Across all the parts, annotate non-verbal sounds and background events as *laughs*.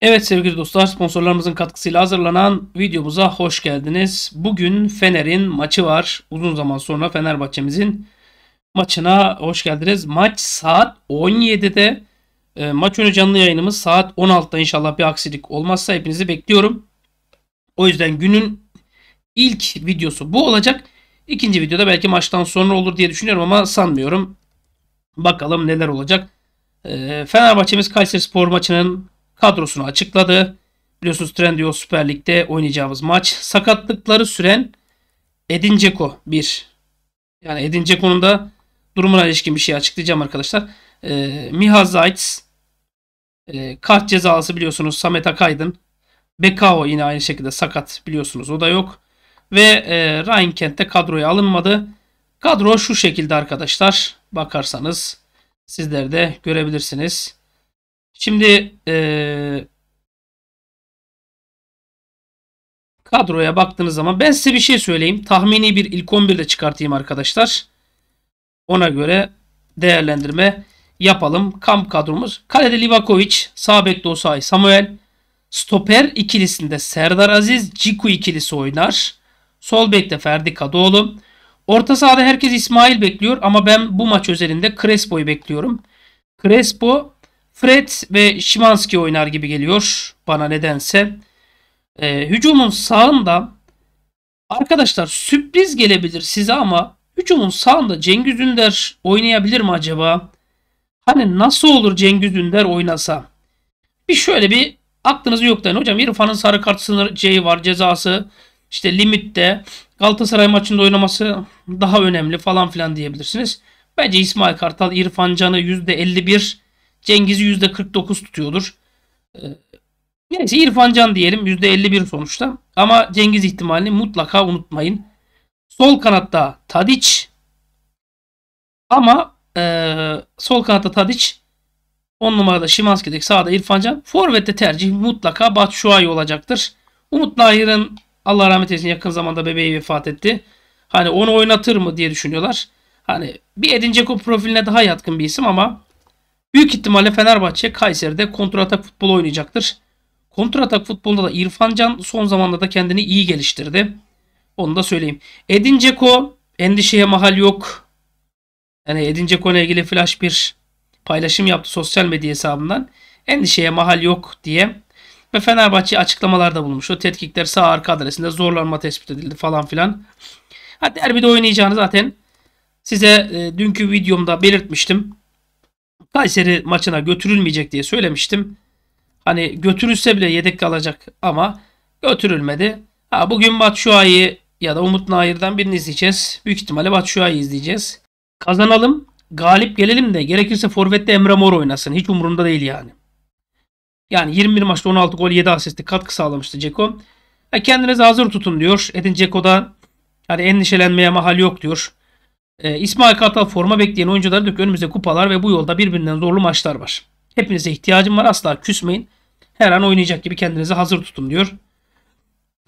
Evet sevgili dostlar sponsorlarımızın katkısıyla hazırlanan videomuza hoş geldiniz. Bugün Fener'in maçı var. Uzun zaman sonra Fenerbahçe'mizin maçına hoş geldiniz. Maç saat 17'de. E, ee, maç önü canlı yayınımız saat 16'da inşallah bir aksilik olmazsa hepinizi bekliyorum. O yüzden günün ilk videosu bu olacak. İkinci videoda belki maçtan sonra olur diye düşünüyorum ama sanmıyorum. Bakalım neler olacak. E, Fenerbahçe'miz Kayseri Spor maçının kadrosunu açıkladı. Biliyorsunuz Trendyol Süper Lig'de oynayacağımız maç. Sakatlıkları süren Edin Dzeko 1. Yani Edin Dzeko'nun da durumuna ilişkin bir şey açıklayacağım arkadaşlar. E, Miha Zayt's e, kart cezası biliyorsunuz Samet Akaydın. Bekao yine aynı şekilde sakat biliyorsunuz o da yok. Ve e, Ryan Kent de kadroya alınmadı. Kadro şu şekilde arkadaşlar. Bakarsanız sizler de görebilirsiniz. Şimdi ee, kadroya baktığınız zaman ben size bir şey söyleyeyim. Tahmini bir ilk 11 çıkartayım arkadaşlar. Ona göre değerlendirme yapalım. Kamp kadromuz. Kalede Livakovic, sağ bekte Osayi Samuel. Stoper ikilisinde Serdar Aziz, Ciku ikilisi oynar. Sol bekte Ferdi Kadıoğlu. Orta sahada herkes İsmail bekliyor ama ben bu maç özelinde Crespo'yu bekliyorum. Crespo Fred ve Şimanski oynar gibi geliyor bana nedense. Ee, hücumun sağında arkadaşlar sürpriz gelebilir size ama hücumun sağında Cengiz Ünder oynayabilir mi acaba? Hani nasıl olur Cengiz Ünder oynasa? Bir şöyle bir aklınızı yoklayın. Hocam İrfan'ın sarı kart sınırı şey var cezası. İşte limitte Galatasaray maçında oynaması daha önemli falan filan diyebilirsiniz. Bence İsmail Kartal İrfan Can'ı %51 Cengiz'i %49 tutuyordur. Ee, neyse İrfan Can diyelim %51 sonuçta. Ama Cengiz ihtimalini mutlaka unutmayın. Sol kanatta Tadiç. Ama e, sol kanatta Tadiç. 10 numarada Şimanski'deki sağda İrfan Can. Forvet'te tercih mutlaka Batshuayi olacaktır. Umut Nahir'in Allah rahmet eylesin yakın zamanda bebeği vefat etti. Hani onu oynatır mı diye düşünüyorlar. Hani bir Edin Dzeko profiline daha yatkın bir isim ama Büyük ihtimalle Fenerbahçe Kayseri'de kontratak futbol oynayacaktır. Kontratak futbolunda da İrfan Can son zamanlarda kendini iyi geliştirdi. Onu da söyleyeyim. Edin Dzeko endişeye mahal yok. Yani Edin Dzeko ile ilgili flash bir paylaşım yaptı sosyal medya hesabından. Endişeye mahal yok diye. Ve Fenerbahçe açıklamalarda bulmuş. O tetkikler sağ arka adresinde zorlanma tespit edildi falan filan. Ha derbide oynayacağını zaten size e, dünkü videomda belirtmiştim. Kayseri maçına götürülmeyecek diye söylemiştim. Hani götürülse bile yedek kalacak ama götürülmedi. Ha, bugün Batshuayi ya da Umut Nayır'dan birini izleyeceğiz. Büyük ihtimalle Batshuayi izleyeceğiz. Kazanalım, galip gelelim de gerekirse Forvet'te Emre Mor oynasın. Hiç umurumda değil yani. Yani 21 maçta 16 gol 7 asistli katkı sağlamıştı Ceko. E kendinizi hazır tutun diyor. Edin Ceko'da hani endişelenmeye mahal yok diyor. E, İsmail Kartal forma bekleyen oyuncuları dök önümüzde kupalar ve bu yolda birbirinden zorlu maçlar var. Hepinize ihtiyacım var asla küsmeyin. Her an oynayacak gibi kendinizi hazır tutun diyor.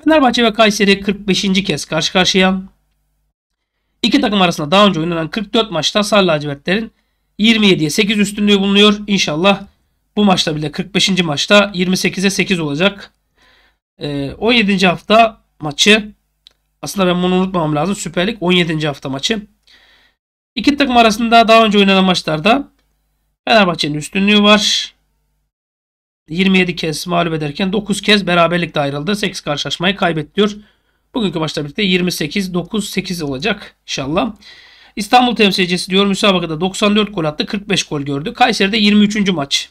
Fenerbahçe ve Kayseri 45. kez karşı karşıya. İki takım arasında daha önce oynanan 44 maçta Sarı Lacivertlerin 27'ye 8 üstünlüğü bulunuyor. İnşallah bu maçta bile 45. maçta 28'e 8 olacak. E, ee, 17. hafta maçı aslında ben bunu unutmamam lazım. Süper Lig 17. hafta maçı. İki takım arasında daha önce oynanan maçlarda Fenerbahçe'nin üstünlüğü var. 27 kez mağlup ederken 9 kez beraberlikle ayrıldı. 8 karşılaşmayı kaybettiyor. diyor. Bugünkü maçla birlikte 28 9 8 olacak inşallah. İstanbul temsilcisi diyor müsabakada 94 gol attı 45 gol gördü. Kayseri'de 23. maç.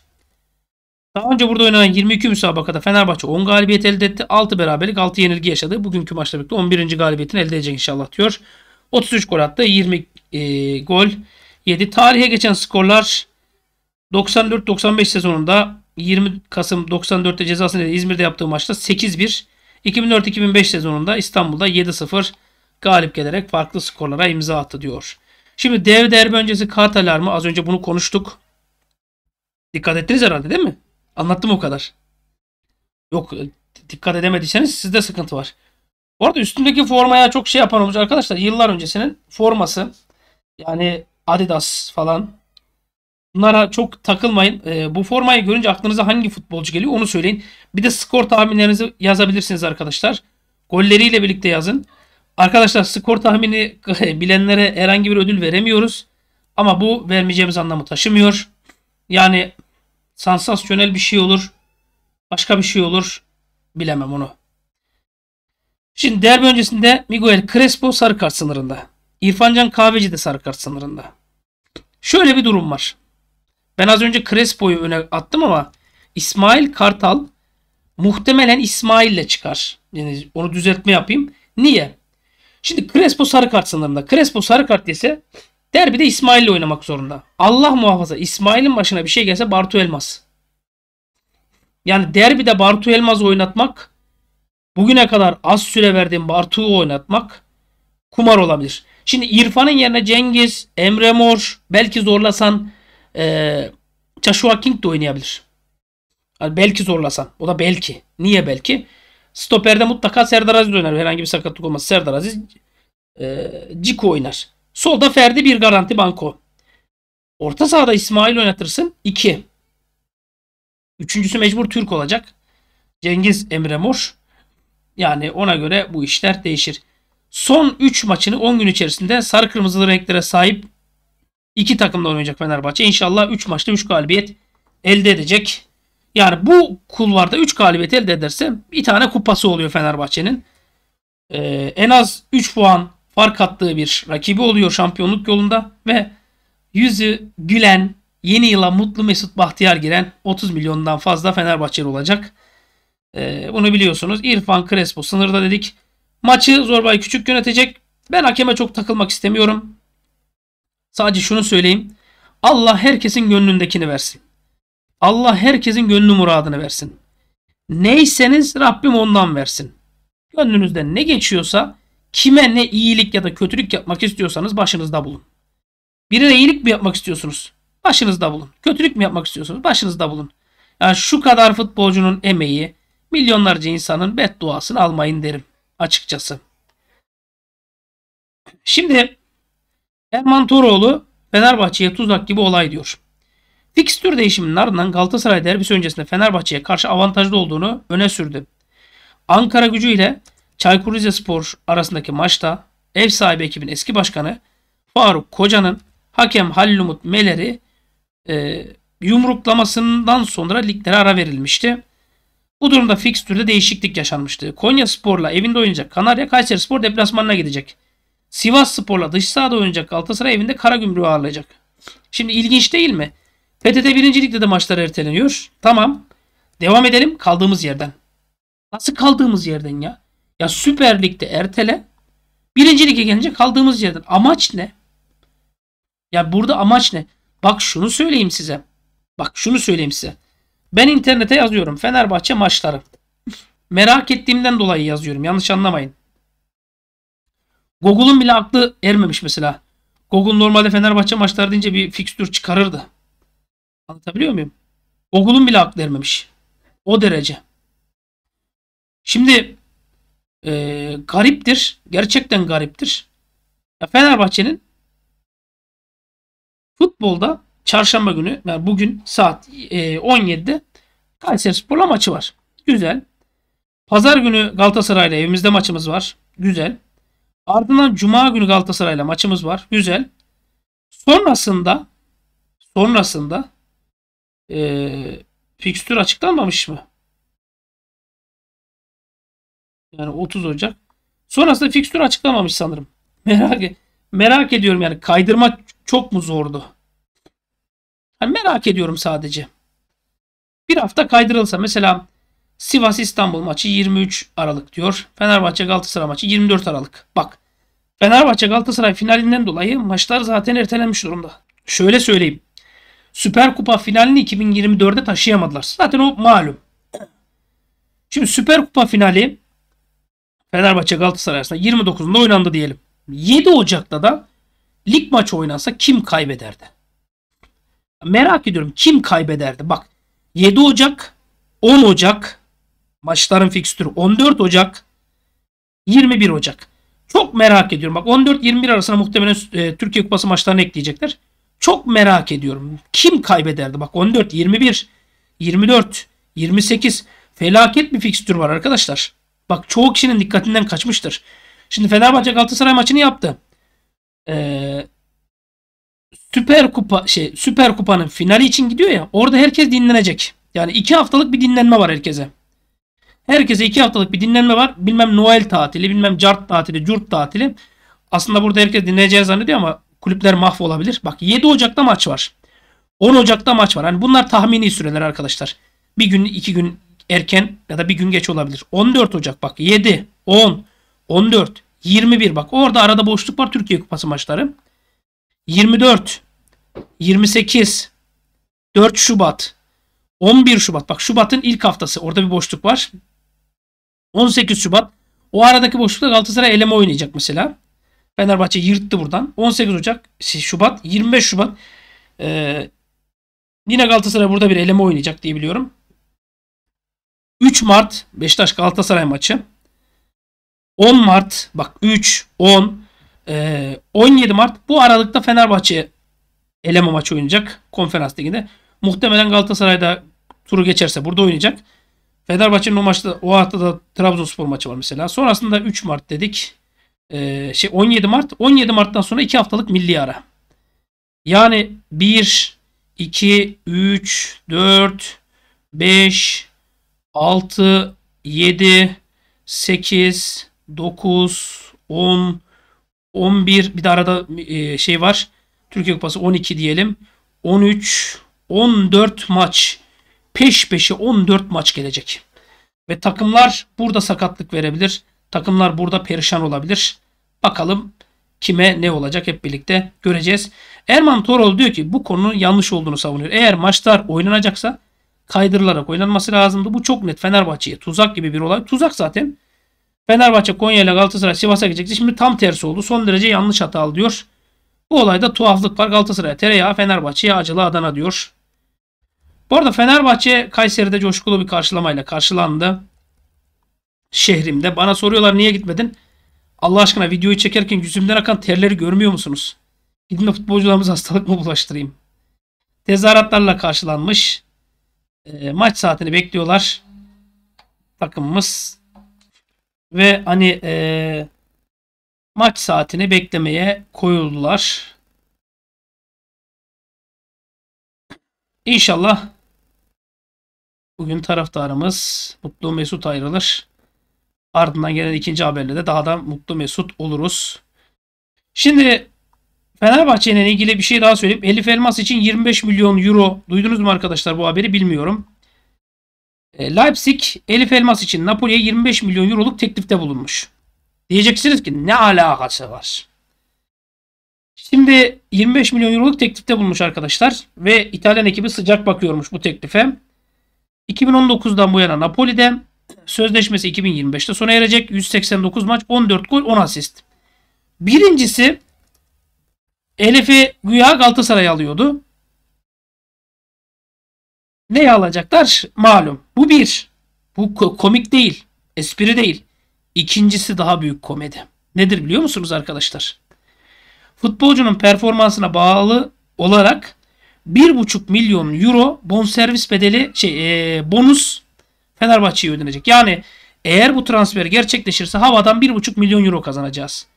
Daha önce burada oynanan 22 müsabakada Fenerbahçe 10 galibiyet elde etti. 6 beraberlik 6 yenilgi yaşadı. Bugünkü maçla birlikte 11. galibiyetini elde edecek inşallah diyor. 33 gol attı 20 e, gol yedi. Tarihe geçen skorlar 94-95 sezonunda 20 Kasım 94'te cezasını İzmir'de yaptığı maçta 8-1. 2004-2005 sezonunda İstanbul'da 7-0 galip gelerek farklı skorlara imza attı diyor. Şimdi dev derbi öncesi kart alarmı az önce bunu konuştuk. Dikkat ettiniz herhalde değil mi? Anlattım o kadar. Yok dikkat edemediyseniz sizde sıkıntı var. Bu arada üstündeki formaya çok şey yapan olmuş arkadaşlar. Yıllar öncesinin forması yani Adidas falan. Bunlara çok takılmayın. E, bu formayı görünce aklınıza hangi futbolcu geliyor onu söyleyin. Bir de skor tahminlerinizi yazabilirsiniz arkadaşlar. Golleriyle birlikte yazın. Arkadaşlar skor tahmini *laughs* bilenlere herhangi bir ödül veremiyoruz. Ama bu vermeyeceğimiz anlamı taşımıyor. Yani sansasyonel bir şey olur. Başka bir şey olur. Bilemem onu. Şimdi derbi öncesinde Miguel Crespo sarı kart sınırında. İrfancan Kahveci de sarı kart sınırında. Şöyle bir durum var. Ben az önce Crespo'yu öne attım ama İsmail Kartal muhtemelen İsmail'le çıkar. Yani onu düzeltme yapayım. Niye? Şimdi Crespo sarı kart sınırında. Crespo sarı kart dese derbide İsmail'le oynamak zorunda. Allah muhafaza İsmail'in başına bir şey gelse Bartu Elmas. Yani derbide Bartu Elmaz oynatmak bugüne kadar az süre verdiğim Bartu'yu oynatmak kumar olabilir. Şimdi İrfan'ın yerine Cengiz, Emre Mor, belki zorlasan e, Joshua King de oynayabilir. Yani belki zorlasan. O da belki. Niye belki? Stoperde mutlaka Serdar Aziz oynar. Herhangi bir sakatlık olmaz. Serdar Aziz e, Ciko oynar. Solda Ferdi bir garanti banko. Orta sahada İsmail oynatırsın. 2. Üçüncüsü mecbur Türk olacak. Cengiz Emre Mor. Yani ona göre bu işler değişir. Son 3 maçını 10 gün içerisinde sarı kırmızılı renklere sahip iki takımla oynayacak Fenerbahçe. İnşallah 3 maçta 3 galibiyet elde edecek. Yani bu kulvarda 3 galibiyet elde ederse bir tane kupası oluyor Fenerbahçe'nin. Ee, en az 3 puan fark attığı bir rakibi oluyor şampiyonluk yolunda ve yüzü gülen, yeni yıla mutlu Mesut Bahtiyar giren 30 milyondan fazla Fenerbahçeli olacak. Ee, bunu biliyorsunuz. İrfan Crespo sınırda dedik. Maçı Zorbay Küçük yönetecek. Ben hakeme çok takılmak istemiyorum. Sadece şunu söyleyeyim. Allah herkesin gönlündekini versin. Allah herkesin gönlü muradını versin. Neyseniz Rabbim ondan versin. Gönlünüzden ne geçiyorsa kime ne iyilik ya da kötülük yapmak istiyorsanız başınızda bulun. Birine iyilik mi yapmak istiyorsunuz? Başınızda bulun. Kötülük mü yapmak istiyorsunuz? Başınızda bulun. Yani şu kadar futbolcunun emeği, milyonlarca insanın bedduasını almayın derim açıkçası. Şimdi Erman Toroğlu Fenerbahçe'ye tuzak gibi olay diyor. Fikstür değişiminin ardından Galatasaray derbisi öncesinde Fenerbahçe'ye karşı avantajlı olduğunu öne sürdü. Ankara gücü ile Çaykur Rizespor arasındaki maçta ev sahibi ekibin eski başkanı Faruk Koca'nın hakem Halil Umut Meler'i e, yumruklamasından sonra liglere ara verilmişti. Bu durumda fikstürde değişiklik yaşanmıştı. Konya Spor'la evinde oynayacak Kanarya, Kayseri Spor deplasmanına gidecek. Sivas Spor'la dış sahada oynayacak Galatasaray evinde Karagümrük'ü ağırlayacak. Şimdi ilginç değil mi? PTT 1. Lig'de de maçlar erteleniyor. Tamam. Devam edelim kaldığımız yerden. Nasıl kaldığımız yerden ya? Ya Süper Lig'de ertele. 1. Lig'e gelince kaldığımız yerden. Amaç ne? Ya burada amaç ne? Bak şunu söyleyeyim size. Bak şunu söyleyeyim size. Ben internete yazıyorum Fenerbahçe maçları. Merak ettiğimden dolayı yazıyorum. Yanlış anlamayın. Google'un bile aklı ermemiş mesela. Google normalde Fenerbahçe maçları deyince bir fikstür çıkarırdı. Anlatabiliyor muyum? Google'un bile aklı ermemiş. O derece. Şimdi e, gariptir. Gerçekten gariptir. Fenerbahçe'nin futbolda çarşamba günü yani bugün saat e, 17'de Kayserispor'la maçı var. Güzel. Pazar günü Galatasaray'la evimizde maçımız var. Güzel. Ardından Cuma günü Galatasaray'la maçımız var. Güzel. Sonrasında sonrasında ee, fikstür açıklanmamış mı? Yani 30 Ocak. Sonrasında fikstür açıklamamış sanırım. Merak e, merak ediyorum yani kaydırmak çok mu zordu? Yani merak ediyorum sadece bir hafta kaydırılsa mesela Sivas İstanbul maçı 23 Aralık diyor. Fenerbahçe Galatasaray maçı 24 Aralık. Bak Fenerbahçe Galatasaray finalinden dolayı maçlar zaten ertelenmiş durumda. Şöyle söyleyeyim. Süper Kupa finalini 2024'e taşıyamadılar. Zaten o malum. Şimdi Süper Kupa finali Fenerbahçe Galatasaray arasında 29'unda oynandı diyelim. 7 Ocak'ta da lig maçı oynansa kim kaybederdi? Merak ediyorum kim kaybederdi? Bak 7 Ocak, 10 Ocak, maçların fikstürü 14 Ocak, 21 Ocak. Çok merak ediyorum. Bak 14-21 arasına muhtemelen e, Türkiye Kupası maçlarını ekleyecekler. Çok merak ediyorum. Kim kaybederdi? Bak 14, 21, 24, 28. Felaket bir fikstür var arkadaşlar. Bak çoğu kişinin dikkatinden kaçmıştır. Şimdi Fenerbahçe Galatasaray maçını yaptı. Ee, Süper Kupa şey Süper Kupa'nın finali için gidiyor ya. Orada herkes dinlenecek. Yani iki haftalık bir dinlenme var herkese. Herkese iki haftalık bir dinlenme var. Bilmem Noel tatili, bilmem Cart tatili, Curt tatili. Aslında burada herkes dinleneceği zannediyor ama kulüpler mahvolabilir. Bak 7 Ocak'ta maç var. 10 Ocak'ta maç var. Hani bunlar tahmini süreler arkadaşlar. Bir gün, iki gün erken ya da bir gün geç olabilir. 14 Ocak bak 7, 10, 14, 21 bak orada arada boşluk var Türkiye Kupası maçları. 24, 28, 4 Şubat, 11 Şubat. Bak Şubat'ın ilk haftası. Orada bir boşluk var. 18 Şubat. O aradaki boşlukta Galatasaray eleme oynayacak mesela. Fenerbahçe yırttı buradan. 18 Ocak, Şubat, 25 Şubat. Ee, yine Galatasaray burada bir eleme oynayacak diye biliyorum. 3 Mart Beşiktaş Galatasaray maçı. 10 Mart bak 3, 10, 17 ee, Mart bu aralıkta Fenerbahçe eleme maçı oynayacak konferans liginde. Muhtemelen Galatasaray'da turu geçerse burada oynayacak. Fenerbahçe'nin o maçta o haftada Trabzonspor maçı var mesela. Sonrasında 3 Mart dedik. Ee, şey 17 Mart. 17 Mart'tan sonra 2 haftalık milli ara. Yani 1 2 3 4 5 6 7 8 9 10 11 bir de arada e, şey var. Türkiye Kupası 12 diyelim. 13 14 maç peş peşe 14 maç gelecek. Ve takımlar burada sakatlık verebilir. Takımlar burada perişan olabilir. Bakalım kime ne olacak hep birlikte göreceğiz. Erman Torol diyor ki bu konunun yanlış olduğunu savunuyor. Eğer maçlar oynanacaksa kaydırılarak oynanması lazımdı. Bu çok net Fenerbahçe'ye tuzak gibi bir olay. Tuzak zaten. Fenerbahçe Konya ile Galatasaray Sivas'a gidecekti. Şimdi tam tersi oldu. Son derece yanlış hatalı diyor. Bu olayda tuhaflık var. Galatasaray tereyağı, Fenerbahçe'ye acılı Adana diyor. Bu arada Fenerbahçe Kayseri'de coşkulu bir karşılamayla karşılandı. Şehrimde. Bana soruyorlar niye gitmedin? Allah aşkına videoyu çekerken yüzümden akan terleri görmüyor musunuz? Gidin de futbolcularımız hastalık mı bulaştırayım? Tezahüratlarla karşılanmış. E, maç saatini bekliyorlar. Takımımız ve hani e, maç saatini beklemeye koyuldular. İnşallah bugün taraftarımız mutlu mesut ayrılır. Ardından gelen ikinci haberle de daha da mutlu mesut oluruz. Şimdi Fenerbahçe ilgili bir şey daha söyleyeyim. Elif Elmas için 25 milyon euro. Duydunuz mu arkadaşlar bu haberi bilmiyorum. E, Leipzig Elif Elmas için Napoli'ye 25 milyon euroluk teklifte bulunmuş. Diyeceksiniz ki ne alakası var? Şimdi 25 milyon euroluk teklifte bulmuş arkadaşlar ve İtalyan ekibi sıcak bakıyormuş bu teklife. 2019'dan bu yana Napoli'de sözleşmesi 2025'te sona erecek. 189 maç, 14 gol, 10 asist. Birincisi Elif'i güya Galatasaray alıyordu. Ne alacaklar? Malum. Bu bir. Bu komik değil. Espri değil. İkincisi daha büyük komedi. Nedir biliyor musunuz arkadaşlar? Futbolcunun performansına bağlı olarak 1,5 milyon euro bonservis bedeli şey e, bonus Fenerbahçe'ye ödenecek. Yani eğer bu transfer gerçekleşirse havadan 1,5 milyon euro kazanacağız.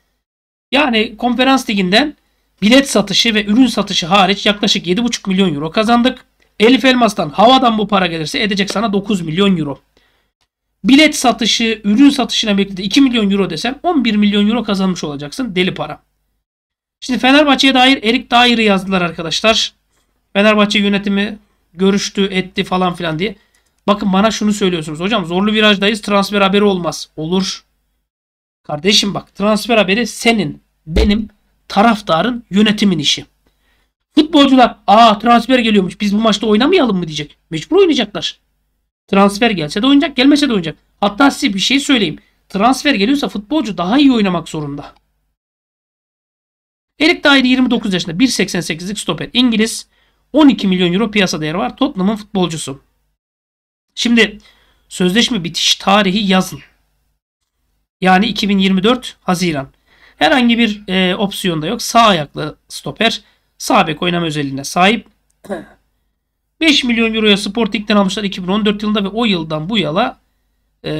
Yani konferans liginden bilet satışı ve ürün satışı hariç yaklaşık 7,5 milyon euro kazandık. Elif Elmas'tan havadan bu para gelirse edecek sana 9 milyon euro. Bilet satışı, ürün satışına birlikte 2 milyon euro desem 11 milyon euro kazanmış olacaksın. Deli para. Şimdi Fenerbahçe'ye dair Erik Dair'i yazdılar arkadaşlar. Fenerbahçe yönetimi görüştü, etti falan filan diye. Bakın bana şunu söylüyorsunuz. Hocam zorlu virajdayız. Transfer haberi olmaz. Olur. Kardeşim bak transfer haberi senin, benim, taraftarın, yönetimin işi. Futbolcular aa transfer geliyormuş biz bu maçta oynamayalım mı diyecek. Mecbur oynayacaklar. Transfer gelse de oynayacak gelmese de oynayacak. Hatta size bir şey söyleyeyim. Transfer geliyorsa futbolcu daha iyi oynamak zorunda. Eric Dyer 29 yaşında 1.88'lik stoper İngiliz. 12 milyon euro piyasa değeri var. Tottenham'ın futbolcusu. Şimdi sözleşme bitiş tarihi yazın. Yani 2024 Haziran. Herhangi bir e, opsiyonda yok. Sağ ayaklı stoper. Sağ bek oynama özelliğine sahip. 5 milyon euroya Sporting'den almışlar 2014 yılında ve o yıldan bu yala e,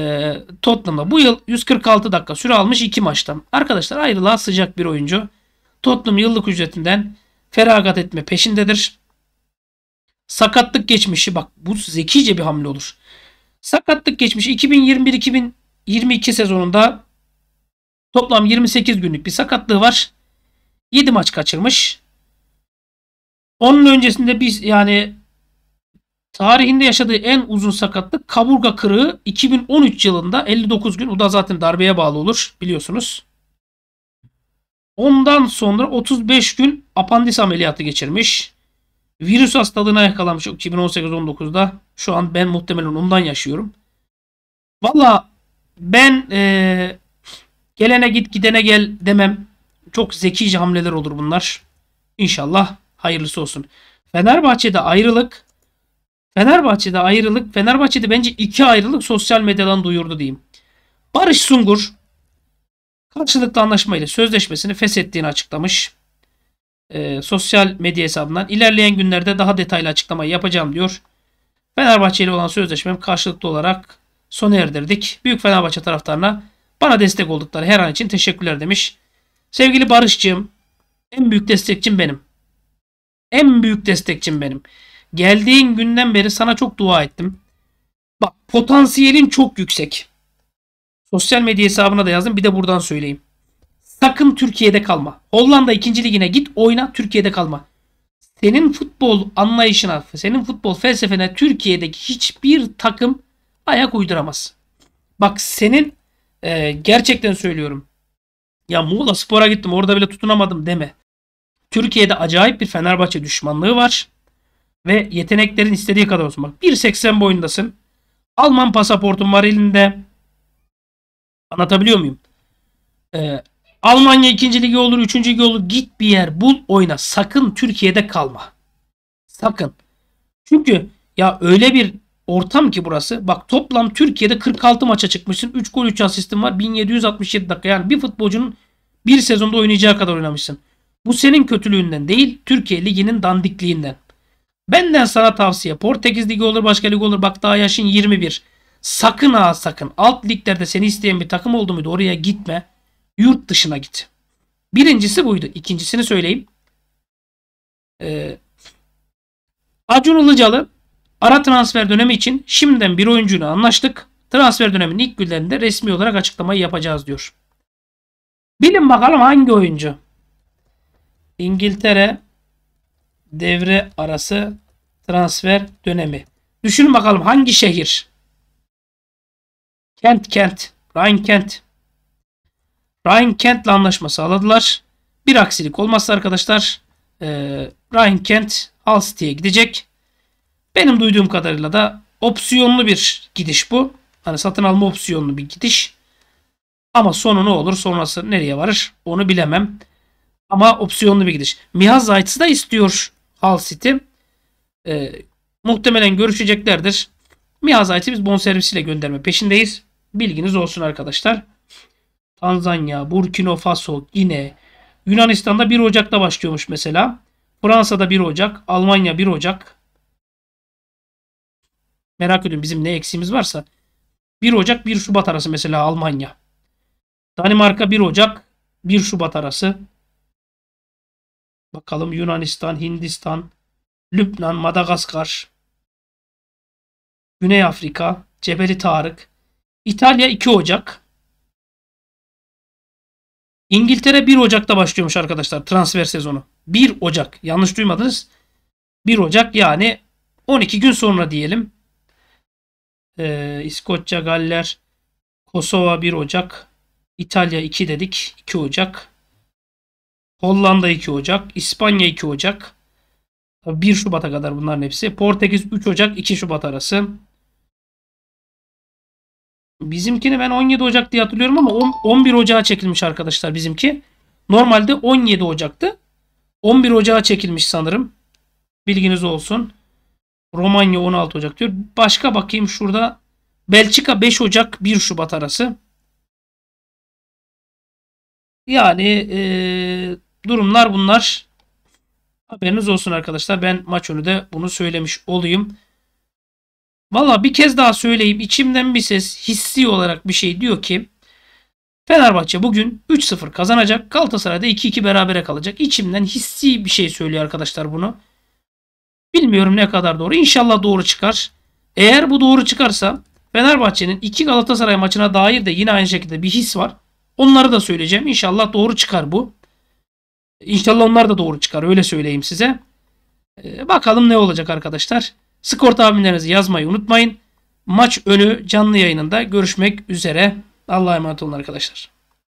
Tottenham'da. Bu yıl 146 dakika süre almış 2 maçtan. Arkadaşlar ayrılığa sıcak bir oyuncu. Tottenham yıllık ücretinden feragat etme peşindedir. Sakatlık geçmişi bak bu zekice bir hamle olur. Sakatlık geçmişi 2021-2022 sezonunda toplam 28 günlük bir sakatlığı var. 7 maç kaçırmış. Onun öncesinde biz yani tarihinde yaşadığı en uzun sakatlık kaburga kırığı 2013 yılında 59 gün. O da zaten darbeye bağlı olur biliyorsunuz. Ondan sonra 35 gün apandis ameliyatı geçirmiş. Virüs hastalığına yakalanmış 2018-19'da. Şu an ben muhtemelen ondan yaşıyorum. Valla ben ee, gelene git gidene gel demem. Çok zekice hamleler olur bunlar. İnşallah Hayırlısı olsun. Fenerbahçe'de ayrılık Fenerbahçe'de ayrılık Fenerbahçe'de bence iki ayrılık sosyal medyadan duyurdu diyeyim. Barış Sungur karşılıklı anlaşmayla sözleşmesini feshettiğini açıklamış. E, sosyal medya hesabından ilerleyen günlerde daha detaylı açıklamayı yapacağım diyor. Fenerbahçe ile olan sözleşmem karşılıklı olarak sona erdirdik. Büyük Fenerbahçe taraftarına bana destek oldukları her an için teşekkürler demiş. Sevgili Barış'cığım en büyük destekçim benim. En büyük destekçim benim. Geldiğin günden beri sana çok dua ettim. Bak potansiyelin çok yüksek. Sosyal medya hesabına da yazdım. Bir de buradan söyleyeyim. Sakın Türkiye'de kalma. Hollanda 2. ligine git oyna Türkiye'de kalma. Senin futbol anlayışına, senin futbol felsefene Türkiye'deki hiçbir takım ayak uyduramaz. Bak senin e, gerçekten söylüyorum. Ya Muğla Spor'a gittim orada bile tutunamadım deme. Türkiye'de acayip bir Fenerbahçe düşmanlığı var. Ve yeteneklerin istediği kadar olsun. Bak 1.80 boyundasın. Alman pasaportun var elinde. Anlatabiliyor muyum? Ee, Almanya 2. ligi olur, 3. ligi olur. Git bir yer bul oyna. Sakın Türkiye'de kalma. Sakın. Çünkü ya öyle bir ortam ki burası. Bak toplam Türkiye'de 46 maça çıkmışsın. 3 gol 3 asistin var. 1767 dakika. Yani bir futbolcunun bir sezonda oynayacağı kadar oynamışsın. Bu senin kötülüğünden değil Türkiye Ligi'nin dandikliğinden. Benden sana tavsiye Portekiz Ligi olur başka lig olur bak daha yaşın 21. Sakın ha sakın alt liglerde seni isteyen bir takım oldu muydu oraya gitme. Yurt dışına git. Birincisi buydu. İkincisini söyleyeyim. Ee, Acun Ilıcalı ara transfer dönemi için şimdiden bir oyuncuyla anlaştık. Transfer dönemin ilk günlerinde resmi olarak açıklamayı yapacağız diyor. Bilin bakalım hangi oyuncu? İngiltere devre arası transfer dönemi. Düşün bakalım hangi şehir? Kent kent. Ryan kent. Rhein kent'le anlaşma sağladılar. Bir aksilik olmazsa arkadaşlar Ryan e, Rhein kent Halstead'e gidecek. Benim duyduğum kadarıyla da opsiyonlu bir gidiş bu. Hani satın alma opsiyonlu bir gidiş. Ama sonu ne olur sonrası nereye varır onu bilemem. Ama opsiyonlu bir gidiş. Miha Zayt'sı da istiyor Hull City. E, muhtemelen görüşeceklerdir. Miha Zayt'ı biz bonservisiyle gönderme peşindeyiz. Bilginiz olsun arkadaşlar. Tanzanya, Burkina Faso, Gine, Yunanistan'da 1 Ocak'ta başlıyormuş mesela. Fransa'da 1 Ocak, Almanya 1 Ocak. Merak edin bizim ne eksiğimiz varsa. 1 Ocak 1 Şubat arası mesela Almanya. Danimarka 1 Ocak 1 Şubat arası. Bakalım Yunanistan, Hindistan, Lübnan, Madagaskar, Güney Afrika, Cebeli Tarık, İtalya 2 Ocak. İngiltere 1 Ocak'ta başlıyormuş arkadaşlar transfer sezonu. 1 Ocak yanlış duymadınız. 1 Ocak yani 12 gün sonra diyelim. Ee, İskoçya, Galler, Kosova 1 Ocak, İtalya 2 dedik 2 Ocak. Hollanda 2 Ocak, İspanya 2 Ocak, 1 Şubat'a kadar bunların hepsi. Portekiz 3 Ocak 2 Şubat arası. Bizimkini ben 17 Ocak diye hatırlıyorum ama 10, 11 Ocak'a çekilmiş arkadaşlar bizimki. Normalde 17 Ocak'tı. 11 Ocak'a çekilmiş sanırım. Bilginiz olsun. Romanya 16 Ocak diyor. Başka bakayım şurada. Belçika 5 Ocak 1 Şubat arası. Yani e, Durumlar bunlar. Haberiniz olsun arkadaşlar. Ben maç önü de bunu söylemiş olayım. Valla bir kez daha söyleyeyim. İçimden bir ses hissi olarak bir şey diyor ki Fenerbahçe bugün 3-0 kazanacak. Galatasaray'da 2-2 berabere kalacak. İçimden hissi bir şey söylüyor arkadaşlar bunu. Bilmiyorum ne kadar doğru. İnşallah doğru çıkar. Eğer bu doğru çıkarsa Fenerbahçe'nin 2 Galatasaray maçına dair de yine aynı şekilde bir his var. Onları da söyleyeceğim. İnşallah doğru çıkar bu. İnşallah onlar da doğru çıkar. Öyle söyleyeyim size. Ee, bakalım ne olacak arkadaşlar. Skor tahminlerinizi yazmayı unutmayın. Maç önü canlı yayınında görüşmek üzere. Allah'a emanet olun arkadaşlar.